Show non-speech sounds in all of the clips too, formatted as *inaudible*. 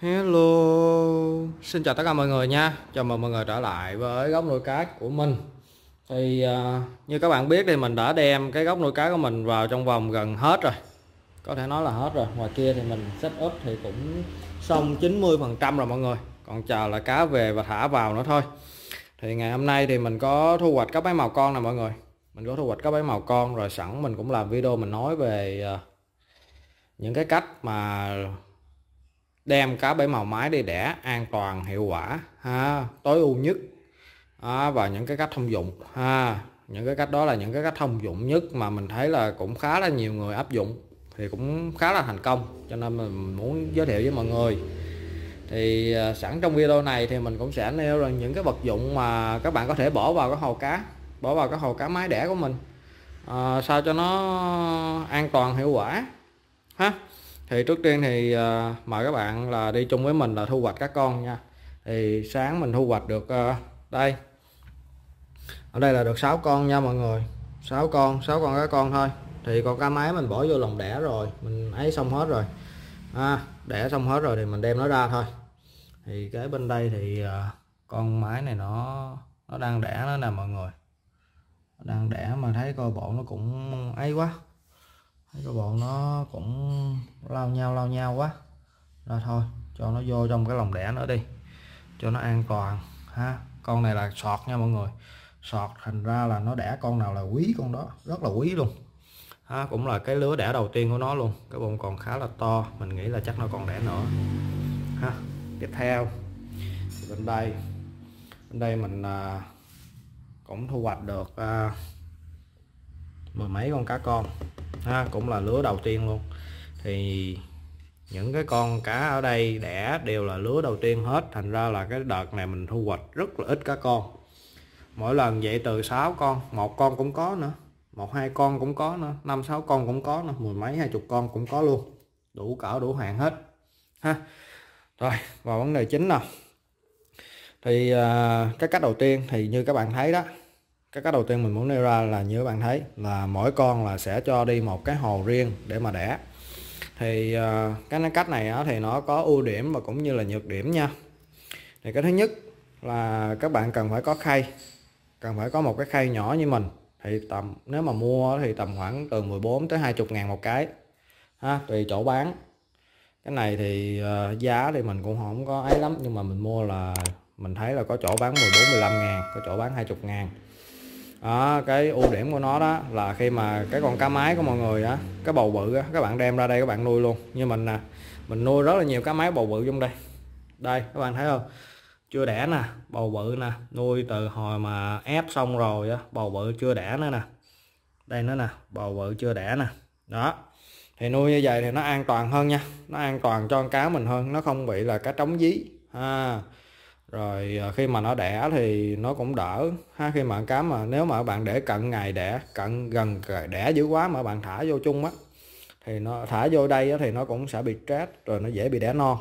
Hello, xin chào tất cả mọi người nha Chào mừng mọi người trở lại với góc nuôi cá của mình Thì uh, như các bạn biết thì mình đã đem cái góc nuôi cá của mình vào trong vòng gần hết rồi Có thể nói là hết rồi, ngoài kia thì mình set up thì cũng xong 90% rồi mọi người Còn chờ là cá về và thả vào nữa thôi Thì ngày hôm nay thì mình có thu hoạch các bé màu con nè mọi người Mình có thu hoạch các bé màu con rồi sẵn mình cũng làm video mình nói về uh, những cái cách mà đem cá bảy màu mái đi đẻ an toàn hiệu quả ha, tối ưu nhất à, và những cái cách thông dụng ha những cái cách đó là những cái cách thông dụng nhất mà mình thấy là cũng khá là nhiều người áp dụng thì cũng khá là thành công cho nên mình muốn giới thiệu với mọi người thì à, sẵn trong video này thì mình cũng sẽ nêu là những cái vật dụng mà các bạn có thể bỏ vào cái hồ cá bỏ vào cái hồ cá mái đẻ của mình à, sao cho nó an toàn hiệu quả ha thì trước tiên thì à, mời các bạn là đi chung với mình là thu hoạch các con nha thì sáng mình thu hoạch được à, đây ở đây là được 6 con nha mọi người 6 con 6 con các con thôi thì con cá máy mình bỏ vô lồng đẻ rồi mình ấy xong hết rồi à, đẻ xong hết rồi thì mình đem nó ra thôi thì cái bên đây thì à, con máy này nó nó đang đẻ nó nè mọi người đang đẻ mà thấy coi bộ nó cũng ấy quá thấy các bạn nó cũng lao nhau lao nhau quá là thôi cho nó vô trong cái lồng đẻ nữa đi cho nó an toàn ha con này là sọt nha mọi người sọt thành ra là nó đẻ con nào là quý con đó rất là quý luôn ha, cũng là cái lứa đẻ đầu tiên của nó luôn cái bụng còn khá là to mình nghĩ là chắc nó còn đẻ nữa ha tiếp theo bên đây bên đây mình à, cũng thu hoạch được à, mà mấy con cá con ha cũng là lứa đầu tiên luôn thì những cái con cá ở đây đẻ đều là lứa đầu tiên hết thành ra là cái đợt này mình thu hoạch rất là ít cá con mỗi lần vậy từ 6 con một con cũng có nữa một hai con cũng có nữa năm sáu con cũng có nữa mười mấy hai chục con cũng có luôn đủ cỡ đủ hàng hết ha rồi vào vấn đề chính nào thì à, cái cách đầu tiên thì như các bạn thấy đó cái cách đầu tiên mình muốn nêu ra là như các bạn thấy là mỗi con là sẽ cho đi một cái hồ riêng để mà đẻ thì ờ, cái cách này thì nó có ưu điểm và cũng như là nhược điểm nha thì cái thứ nhất là các bạn cần phải có khay cần phải có một cái khay nhỏ như mình thì tầm nếu mà mua thì tầm khoảng từ 14 tới 20 ngàn một cái ha, tùy chỗ bán cái này thì ờ, giá thì mình cũng không có ấy lắm nhưng mà mình mua là mình thấy là có chỗ bán 14 15 ngàn có chỗ bán 20 ngàn đó, cái ưu điểm của nó đó là khi mà cái con cá máy của mọi người á cái bầu bự á các bạn đem ra đây các bạn nuôi luôn như mình nè mình nuôi rất là nhiều cá máy bầu bự trong đây đây các bạn thấy không chưa đẻ nè bầu bự nè nuôi từ hồi mà ép xong rồi á bầu bự chưa đẻ nữa nè đây nữa nè bầu bự chưa đẻ nè đó thì nuôi như vậy thì nó an toàn hơn nha nó an toàn cho con cá mình hơn nó không bị là cá trống dí à, rồi ờ, khi mà nó đẻ thì nó cũng đỡ ha khi mà cám mà nếu mà bạn để cận ngày đẻ cận gần đẻ dữ quá mà bạn thả vô chung á thì nó thả vô đây á thì nó cũng sẽ bị stress rồi nó dễ bị đẻ non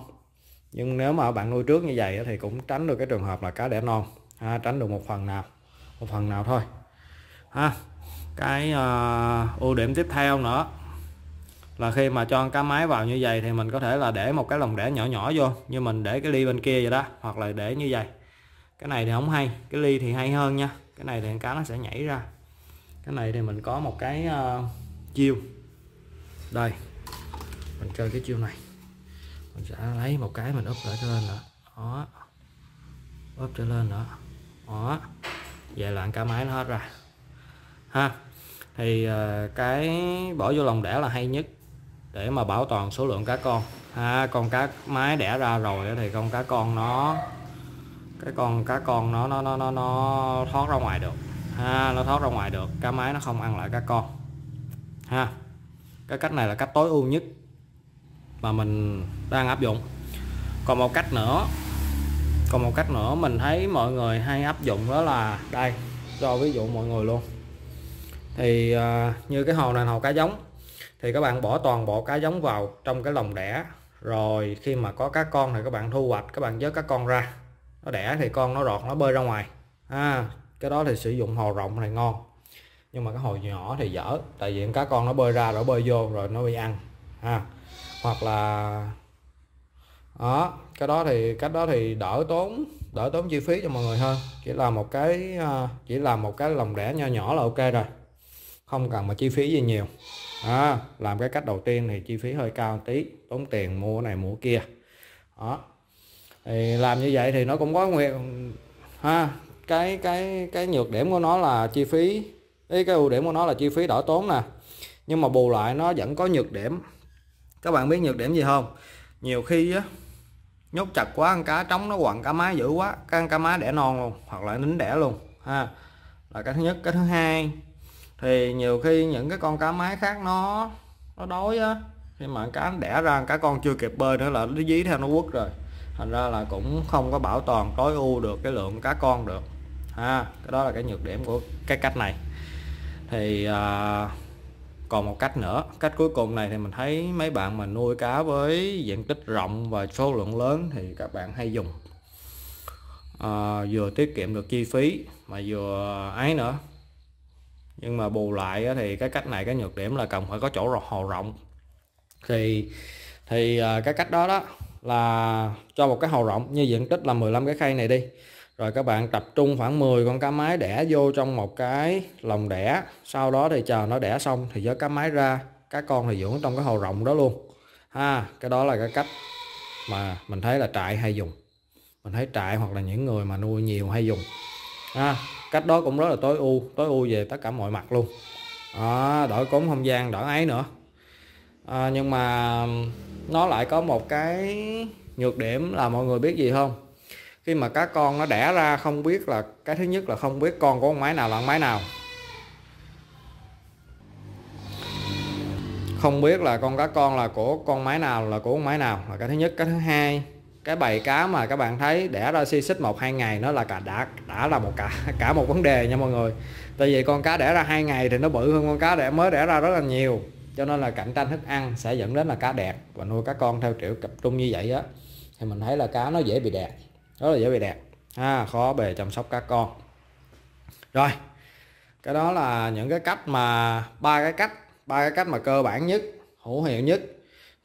nhưng nếu mà bạn nuôi trước như vậy á thì cũng tránh được cái trường hợp là cá đẻ non ha, tránh được một phần nào một phần nào thôi ha cái uh, ưu điểm tiếp theo nữa là khi mà cho cá máy vào như vậy thì mình có thể là để một cái lồng đẻ nhỏ nhỏ vô như mình để cái ly bên kia vậy đó hoặc là để như vậy cái này thì không hay cái ly thì hay hơn nha cái này thì cá nó sẽ nhảy ra cái này thì mình có một cái uh, chiêu đây mình chơi cái chiêu này mình sẽ lấy một cái mình úp lại cho lên nữa đó úp trở lên nữa đó vậy là cá máy nó hết rồi ha thì ờ, cái bỏ vô lòng đẻ là hay nhất để mà bảo toàn số lượng cá con à, con cá mái đẻ ra rồi thì con cá con nó cái con cá con nó nó nó nó, nó thoát ra ngoài được ha nó thoát ra ngoài được cá mái nó không ăn lại cá con ha cái cách này là cách tối ưu nhất mà mình đang áp dụng còn một cách nữa còn một cách nữa mình thấy mọi người hay áp dụng đó là đây cho ví dụ mọi người luôn thì uh, như cái hồ này hồ cá giống thì các bạn bỏ toàn bộ cá giống vào trong cái lồng đẻ rồi khi mà có cá con thì các bạn thu hoạch các bạn vớt cá con ra nó đẻ thì con nó rọt nó bơi ra ngoài à, cái đó thì sử dụng hồ rộng này ngon nhưng mà cái hồ nhỏ thì dở tại vì cá con nó bơi ra rồi bơi vô rồi nó bị ăn à, hoặc là đó cái đó thì cách đó thì đỡ tốn đỡ tốn chi phí cho mọi người hơn chỉ là một cái à, chỉ là một cái lồng đẻ nho nhỏ là ok rồi không cần mà chi phí gì nhiều à, làm cái cách đầu tiên thì chi phí hơi cao tí tốn tiền mua này mua kia đó thì làm như vậy thì nó cũng có nguyện ha cái cái cái nhược điểm của nó là chi phí ý cái ưu điểm của nó là chi phí đỡ tốn nè nhưng mà bù lại nó vẫn có nhược điểm các bạn biết nhược điểm gì không nhiều khi á nhốt chặt quá ăn cá trống nó quằn cá má dữ quá cái ăn cá má đẻ non luôn hoặc là nín đẻ luôn ha là cái thứ nhất cái thứ hai thì nhiều khi những cái con cá mái khác nó nó đói á khi mà cá đẻ ra cá con chưa kịp bơi nữa là nó dí theo nó quất rồi thành ra là cũng không có bảo toàn tối ưu được cái lượng cá con được ha à, cái đó là cái nhược điểm của cái cách này thì à, còn một cách nữa cách cuối cùng này thì mình thấy mấy bạn mà nuôi cá với diện tích rộng và số lượng lớn thì các bạn hay dùng à, vừa tiết kiệm được chi phí mà vừa ấy nữa nhưng mà bù lại thì cái cách này cái nhược điểm là cần phải có chỗ hồ rộng thì thì à, cái cách đó đó là cho một cái hồ rộng như diện tích là 15 cái khay này đi rồi các bạn tập trung khoảng 10 con cá mái đẻ vô trong một cái lồng đẻ sau đó thì chờ nó đẻ xong thì giới cá mái ra cá con thì dưỡng trong cái hồ rộng đó luôn ha cái đó là cái cách mà mình thấy là trại hay dùng mình thấy trại hoặc là những người mà nuôi nhiều hay dùng ha cách đó cũng rất là tối ưu tối ưu về tất cả mọi mặt luôn à, đổi cống không gian đổi ấy nữa à, nhưng mà nó lại có một cái nhược điểm là mọi người biết gì không khi mà cá con nó đẻ ra không biết là cái thứ nhất là không biết con của con máy nào là con máy nào không biết là con cá con là của con máy nào là của con máy nào là cái thứ nhất cái thứ hai cái bầy cá mà các bạn thấy đẻ ra xi xích một hai ngày nó là cả đã đã là một cả *laughs* cả một vấn đề nha mọi người tại vì con cá đẻ ra hai ngày thì nó bự hơn con cá đẻ mới đẻ ra rất là nhiều cho nên là cạnh tranh thức ăn sẽ dẫn đến là cá đẹp và nuôi cá con theo kiểu tập trung như vậy á thì mình thấy là cá nó dễ bị đẹp rất là dễ bị đẹp ha à, khó về chăm sóc cá con rồi cái đó là những cái cách mà ba cái cách ba cái cách mà cơ bản nhất hữu hiệu nhất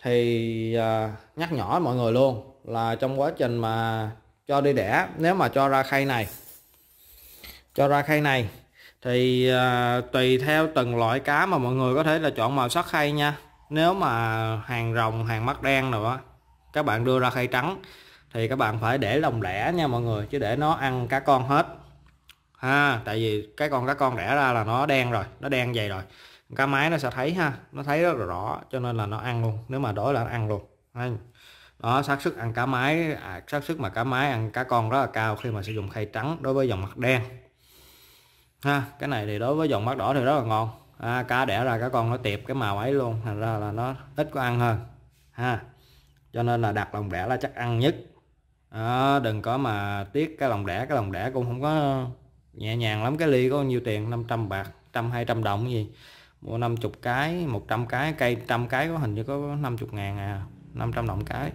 thì uh, nhắc nhỏ mọi người luôn là trong quá trình mà cho đi đẻ nếu mà cho ra khay này cho ra khay này thì à, tùy theo từng loại cá mà mọi người có thể là chọn màu sắc khay nha nếu mà hàng rồng hàng mắt đen rồi đó các bạn đưa ra khay trắng thì các bạn phải để lồng đẻ nha mọi người chứ để nó ăn cá con hết ha tại vì cái con cá con đẻ ra là nó đen rồi nó đen dày rồi cá máy nó sẽ thấy ha nó thấy rất là rõ cho nên là nó ăn luôn nếu mà đổi là nó ăn luôn đó xác suất ăn cá mái à, xác suất mà cá mái ăn cá con rất là cao khi mà sử dụng khay trắng đối với dòng mặt đen ha cái này thì đối với dòng mắt đỏ thì rất là ngon à, cá đẻ ra cá con nó tiệp cái màu ấy luôn thành ra là nó ít có ăn hơn ha cho nên là đặt lòng đẻ là chắc ăn nhất à, đừng có mà tiếc cái lòng đẻ cái lòng đẻ cũng không có nhẹ nhàng lắm cái ly có nhiêu tiền 500 bạc trăm hai trăm đồng gì mua 50 cái 100 cái cây trăm cái có hình như có 50 ngàn à 500 đồng cái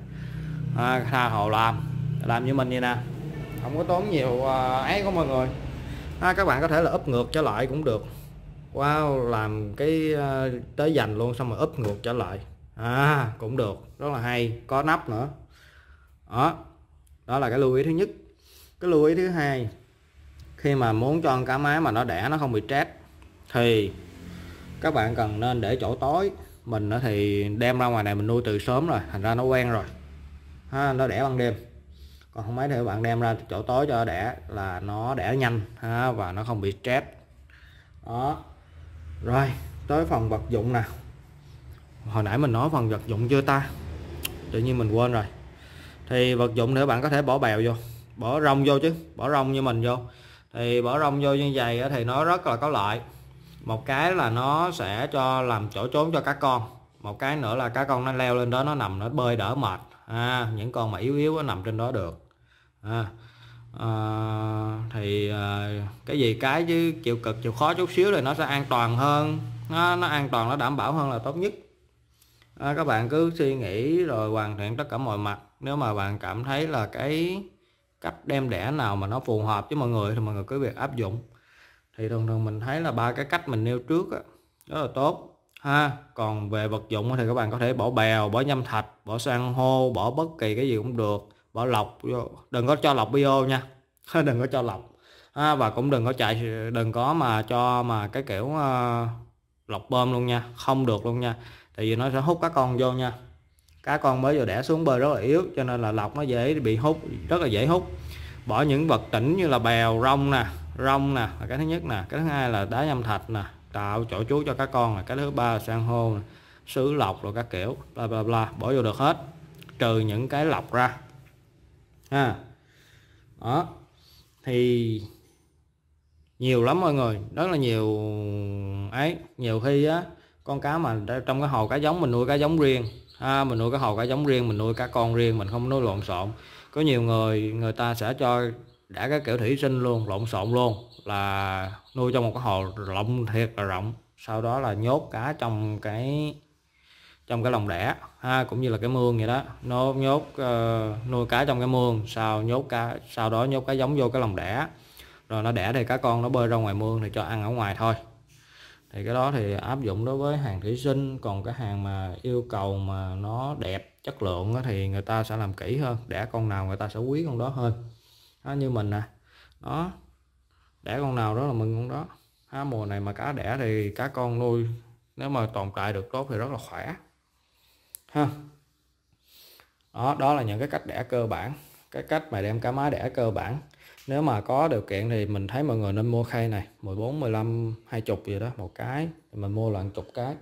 à, tha hồ làm làm như mình vậy nè không có tốn nhiều ấy à, của mọi người à, các bạn có thể là úp ngược trở lại cũng được wow làm cái à, tới dành luôn xong rồi úp ngược trở lại à cũng được rất là hay có nắp nữa đó đó là cái lưu ý thứ nhất cái lưu ý thứ hai khi mà muốn cho con cá máy mà nó đẻ nó không bị trát thì các bạn cần nên để chỗ tối mình thì đem ra ngoài này mình nuôi từ sớm rồi thành ra nó quen rồi ha, nó đẻ ban đêm còn không mấy thì bạn đem ra chỗ tối cho đẻ là nó đẻ nhanh ha, và nó không bị stress đó rồi tới phần vật dụng nè hồi nãy mình nói phần vật dụng chưa ta tự nhiên mình quên rồi thì vật dụng nữa bạn có thể bỏ bèo vô bỏ rong vô chứ bỏ rong như mình vô thì bỏ rong vô như vậy thì nó rất là có lợi một cái là nó sẽ cho làm chỗ trốn cho cá con một cái nữa là cá con nó leo lên đó nó nằm nó bơi đỡ mệt à, những con mà yếu yếu nó nằm trên đó được à, à, thì à, cái gì cái chứ chịu cực chịu khó chút xíu thì nó sẽ an toàn hơn nó, nó an toàn nó đảm bảo hơn là tốt nhất à, các bạn cứ suy nghĩ rồi hoàn thiện tất cả mọi mặt nếu mà bạn cảm thấy là cái cách đem đẻ nào mà nó phù hợp với mọi người thì mọi người cứ việc áp dụng thì thường thường mình thấy là ba cái cách mình nêu trước đó, rất là tốt ha còn về vật dụng thì các bạn có thể bỏ bèo bỏ nhâm thạch bỏ san hô bỏ bất kỳ cái gì cũng được bỏ lọc đừng có cho lọc bio nha *laughs* đừng có cho lọc ha, và cũng đừng có chạy đừng có mà cho mà cái kiểu uh, lọc bơm luôn nha không được luôn nha tại vì nó sẽ hút các con vô nha cá con mới vừa đẻ xuống bơi rất là yếu cho nên là lọc nó dễ bị hút rất là dễ hút bỏ những vật tĩnh như là bèo rong nè rong nè là cái thứ nhất nè cái thứ hai là đá nhâm thạch nè tạo chỗ trú cho các con này cái thứ ba sang san hô này, lọc rồi các kiểu bla bla bla bỏ vô được hết trừ những cái lọc ra ha đó thì nhiều lắm mọi người rất là nhiều ấy nhiều khi á con cá mà trong cái hồ cá giống mình nuôi cá giống riêng ha, mình nuôi cái hồ cá giống riêng mình nuôi cá con riêng mình không nuôi lộn xộn có nhiều người người ta sẽ cho đã cái kiểu thủy sinh luôn lộn xộn luôn là nuôi trong một cái hồ rộng thiệt là rộng sau đó là nhốt cá trong cái trong cái lồng đẻ ha cũng như là cái mương vậy đó nó nhốt uh, nuôi cá trong cái mương sau nhốt cá sau đó nhốt cá giống vô cái lồng đẻ rồi nó đẻ thì cá con nó bơi ra ngoài mương thì cho ăn ở ngoài thôi thì cái đó thì áp dụng đối với hàng thủy sinh còn cái hàng mà yêu cầu mà nó đẹp chất lượng thì người ta sẽ làm kỹ hơn đẻ con nào người ta sẽ quý con đó hơn đó, như mình nè à. đó đẻ con nào đó là mừng con đó ha, mùa này mà cá đẻ thì cá con nuôi nếu mà tồn tại được tốt thì rất là khỏe ha đó đó là những cái cách đẻ cơ bản cái cách mà đem cá má đẻ cơ bản nếu mà có điều kiện thì mình thấy mọi người nên mua khay này 14 15 20 gì đó một cái thì mình mua là chục cái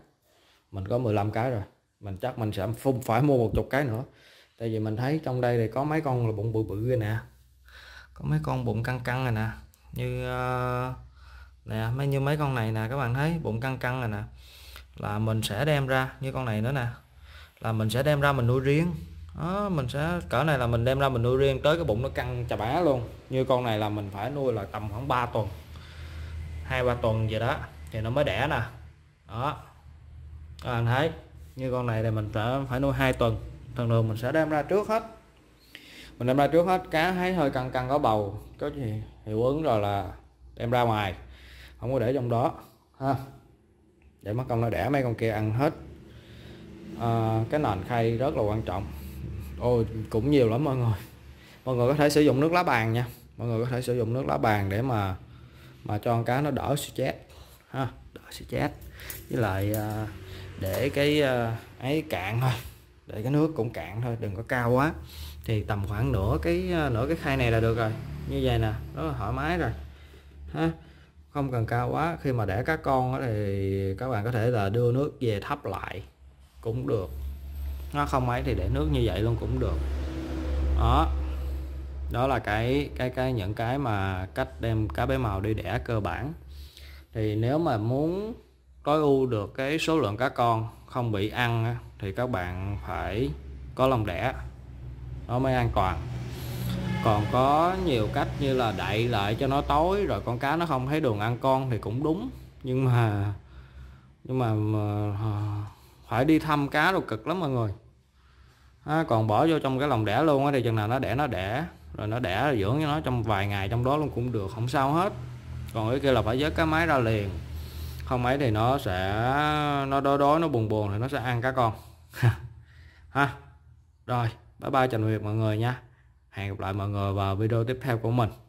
mình có 15 cái rồi mình chắc mình sẽ phun phải mua một chục cái nữa tại vì mình thấy trong đây thì có mấy con là bụng bự bự nè có mấy con bụng căng căng rồi nè như uh, nè mấy như mấy con này nè các bạn thấy bụng căng căng rồi nè là mình sẽ đem ra như con này nữa nè là mình sẽ đem ra mình nuôi riêng đó, mình sẽ cỡ này là mình đem ra mình nuôi riêng tới cái bụng nó căng chà bá luôn như con này là mình phải nuôi là tầm khoảng 3 tuần hai ba tuần vậy đó thì nó mới đẻ nè đó các bạn thấy như con này thì mình phải nuôi hai tuần thường thường mình sẽ đem ra trước hết mình đem ra trước hết cá thấy hơi căng căng có bầu có gì hiệu ứng rồi là đem ra ngoài không có để trong đó ha để mấy con nó đẻ mấy con kia ăn hết à, cái nền khay rất là quan trọng ôi cũng nhiều lắm mọi người mọi người có thể sử dụng nước lá bàn nha mọi người có thể sử dụng nước lá bàn để mà mà cho con cá nó đỡ chết ha đỡ chết với lại à, để cái à, ấy cạn thôi để cái nước cũng cạn thôi đừng có cao quá thì tầm khoảng nửa cái ờ, nửa cái khay này là được rồi như vậy nè rất là thoải mái rồi ha không cần cao quá khi mà để các con thì các bạn có thể là đưa nước về thấp lại cũng được nó không ấy thì để nước như vậy luôn cũng được đó đó là cái cái cái những cái mà cách đem cá bé màu đi đẻ cơ bản thì nếu mà muốn tối ưu được cái số lượng cá con không bị ăn thì các bạn phải có lòng đẻ nó mới an toàn còn có nhiều cách như là đậy lại cho nó tối rồi con cá nó không thấy đường ăn con thì cũng đúng nhưng mà nhưng mà, mà à, phải đi thăm cá rồi cực lắm mọi người à, còn bỏ vô trong cái lồng đẻ luôn á thì chừng nào nó đẻ nó đẻ rồi nó đẻ rồi dưỡng cho nó trong vài ngày trong đó luôn cũng được không sao hết còn cái kia là phải vớt cái máy ra liền không ấy thì nó sẽ nó đói đói nó buồn buồn thì nó sẽ ăn cá con *laughs* ha rồi bye bye chào tạm biệt mọi người nha hẹn gặp lại mọi người vào video tiếp theo của mình